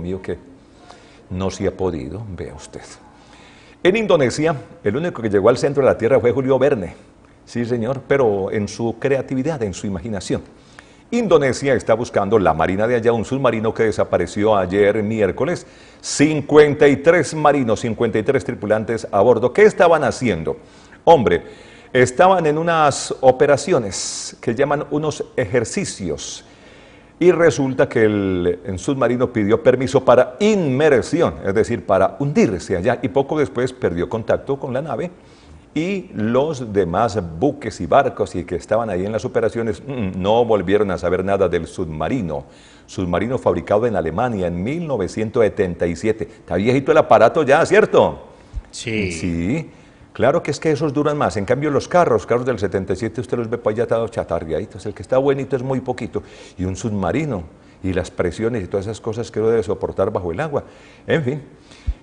mío, que no se ha podido, vea usted. En Indonesia, el único que llegó al centro de la Tierra fue Julio Verne, sí señor, pero en su creatividad, en su imaginación. Indonesia está buscando la marina de allá, un submarino que desapareció ayer miércoles. 53 marinos, 53 tripulantes a bordo. ¿Qué estaban haciendo? Hombre, estaban en unas operaciones que llaman unos ejercicios y resulta que el, submarino pidió permiso para inmersión, es decir, para hundirse allá. Y poco después perdió contacto con la nave y los demás buques y barcos y que estaban ahí en las operaciones mm, mm, no volvieron a saber nada del submarino. Submarino fabricado en Alemania en 1977. Está viejito el aparato ya, ¿cierto? Sí. Sí. Claro que es que esos duran más. En cambio, los carros, carros del 77, usted los ve pues allá El que está buenito es muy poquito. Y un submarino, y las presiones y todas esas cosas que uno debe soportar bajo el agua. En fin,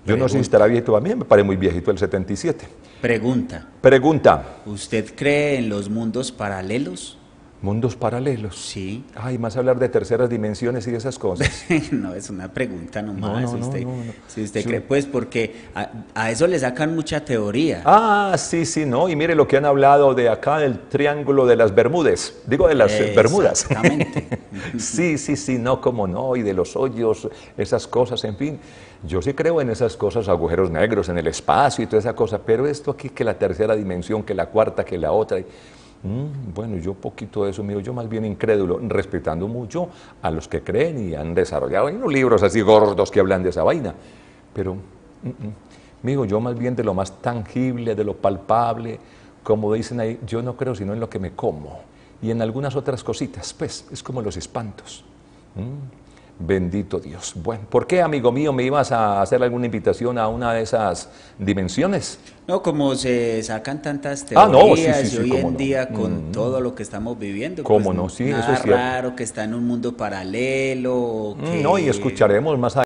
yo no sé si estará viejito a mí, me parece muy viejito el 77. Pregunta. Pregunta. ¿Usted cree en los mundos paralelos? Mundos paralelos. Sí. Ay, más hablar de terceras dimensiones y de esas cosas. no, es una pregunta nomás. si usted, cree, pues, porque a, eso le sacan mucha teoría. Ah, sí, sí, no. Y mire lo que han hablado de acá del triángulo de las Bermudes. Digo, de las eh, Bermudas. Exactamente. sí, sí, sí, no, cómo no. Y de los hoyos, esas cosas, en fin. Yo sí creo en esas cosas, agujeros negros, en el espacio y toda esa cosa. Pero esto aquí, que la tercera dimensión, que la cuarta, que la otra. Mm, bueno, yo poquito de eso mío, yo más bien incrédulo, respetando mucho a los que creen y han desarrollado hay unos libros así gordos que hablan de esa vaina, pero, mm, mm yo más bien de lo más tangible, de lo palpable, como dicen ahí, yo no creo sino en lo que me como y en algunas otras cositas, pues es como los espantos. Mm. Bendito Dios. Bueno, ¿por qué, amigo mío, me ibas a hacer alguna invitación a una de esas dimensiones? No, como se sacan tantas ah, teorías hoy en día con mm. todo lo que estamos viviendo. ¿Cómo pues, no? es raro que está en un mundo paralelo. Mm, no, y escucharemos más